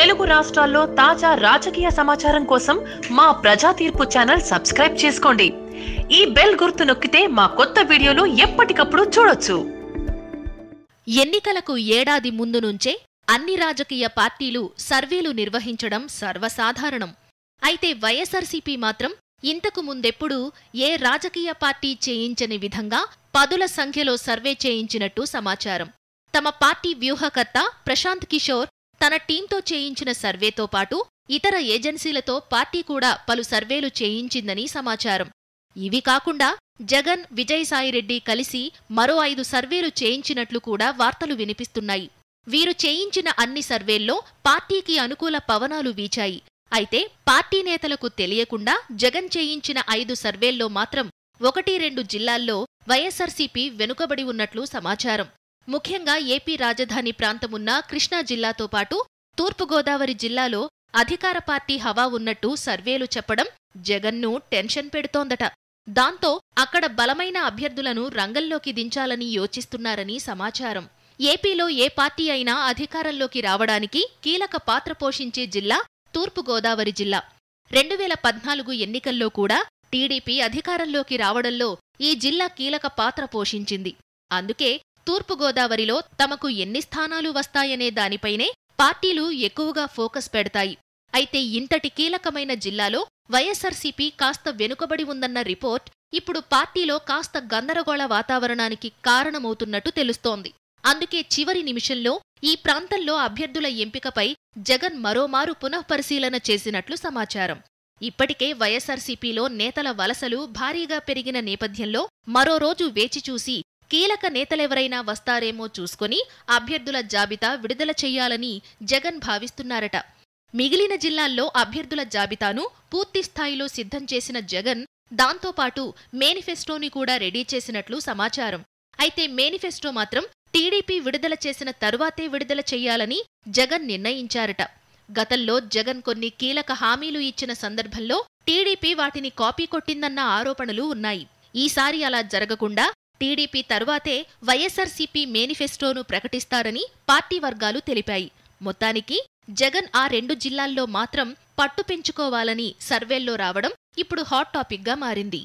తెలుగు రాష్ట్రాల్లో తాజా రాజకీయ సమాచారం కోసం మా ప్రజా తీర్పు ఛానల్ సబ్స్క్రైబ్ చేసుకోండి ఈ బెల్ గుర్తు నొక్కితే మా కొత్త వీడియోలు ఎప్పటికప్పుడు చూడొచ్చు ఎన్నికలకు ఏడాది ముందు నుంచే అన్ని రాజకీయ పార్టీలు సర్వేలు నిర్వహించడం సర్వసాధారణం అయితే వైఎస్ఆర్సీపీ మాత్రం ఇంతకు ముందెప్పుడూ ఏ రాజకీయ పార్టీ చేయించని విధంగా పదుల సంఖ్యలో సర్వే చేయించినట్టు సమాచారం తమ పార్టీ వ్యూహకర్త ప్రశాంత్ కిషోర్ తన టీంతో చేయించిన సర్వేతో పాటు ఇతర ఏజెన్సీలతో పార్టీ కూడా పలు సర్వేలు చేయించిందని సమాచారం ఇవి కాకుండా జగన్ విజయసాయిరెడ్డి కలిసి మరో ఐదు సర్వేలు చేయించినట్లు కూడా వార్తలు వినిపిస్తున్నాయి వీరు చేయించిన అన్ని సర్వేల్లో పార్టీకి అనుకూల పవనాలు వీచాయి అయితే పార్టీ నేతలకు తెలియకుండా జగన్ చేయించిన ఐదు సర్వేల్లో మాత్రం ఒకటి రెండు జిల్లాల్లో వైఎస్సార్సీపీ వెనుకబడి ఉన్నట్లు సమాచారం ముఖ్యంగా ఏపీ రాజధాని ప్రాంతమున్న కృష్ణా జిల్లాతో పాటు తూర్పుగోదావరి జిల్లాలో అధికార పార్టీ హవా ఉన్నట్టు సర్వేలు చెప్పడం జగన్ను టెన్షన్ పెడుతోందట దాంతో అక్కడ బలమైన అభ్యర్థులను రంగంలోకి దించాలని యోచిస్తున్నారని సమాచారం ఏపీలో ఏ పార్టీ అయినా అధికారంలోకి రావడానికి కీలక పాత్ర పోషించే జిల్లా తూర్పుగోదావరి జిల్లా రెండు వేల పద్నాలుగు ఎన్నికల్లో కూడా టీడీపీ అధికారంలోకి రావడంలో ఈ జిల్లా కీలక పాత్ర పోషించింది అందుకే తూర్పుగోదావరిలో తమకు ఎన్ని స్థానాలు వస్తాయనే దానిపైనే పార్టీలు ఎక్కువగా ఫోకస్ పెడతాయి అయితే ఇంతటి కీలకమైన జిల్లాలో వైఎస్ఆర్సీపీ కాస్త వెనుకబడి ఉందన్న రిపోర్ట్ ఇప్పుడు పార్టీలో కాస్త గందరగోళ వాతావరణానికి కారణమవుతున్నట్టు తెలుస్తోంది అందుకే చివరి నిమిషంలో ఈ ప్రాంతంలో అభ్యర్థుల ఎంపికపై జగన్ మరోమారు పునఃపరిశీలన చేసినట్లు సమాచారం ఇప్పటికే వైఎస్ఆర్సీపీలో నేతల వలసలు భారీగా పెరిగిన నేపథ్యంలో మరో రోజు వేచిచూసి కీలక నేతలెవరైనా వస్తారేమో చూసుకుని అభ్యర్థుల జాబితా విడుదల చెయ్యాలని జగన్ భావిస్తున్నారట మిగిలిన జిల్లాల్లో అభ్యర్థుల జాబితాను పూర్తి స్థాయిలో సిద్ధం చేసిన జగన్ దాంతోపాటు మేనిఫెస్టోని కూడా రెడీ చేసినట్లు సమాచారం అయితే మేనిఫెస్టో మాత్రం టీడీపీ విడుదల చేసిన తరువాతే విడుదల చెయ్యాలని జగన్ నిర్ణయించారట గతంలో జగన్ కొన్ని కీలక హామీలు ఇచ్చిన సందర్భంలో టీడీపీ వాటిని కాపీ కొట్టిందన్న ఆరోపణలు ఉన్నాయి ఈసారి అలా జరగకుండా టీడీపీ తర్వాతే వైఎస్ఆర్సీపీ మేనిఫెస్టోను ప్రకటిస్తారని పార్టీ వర్గాలు తెలిపాయి మొత్తానికి జగన్ ఆ రెండు జిల్లాల్లో మాత్రం పట్టు పెంచుకోవాలని సర్వేల్లో రావడం ఇప్పుడు హాట్ టాపిక్గా మారింది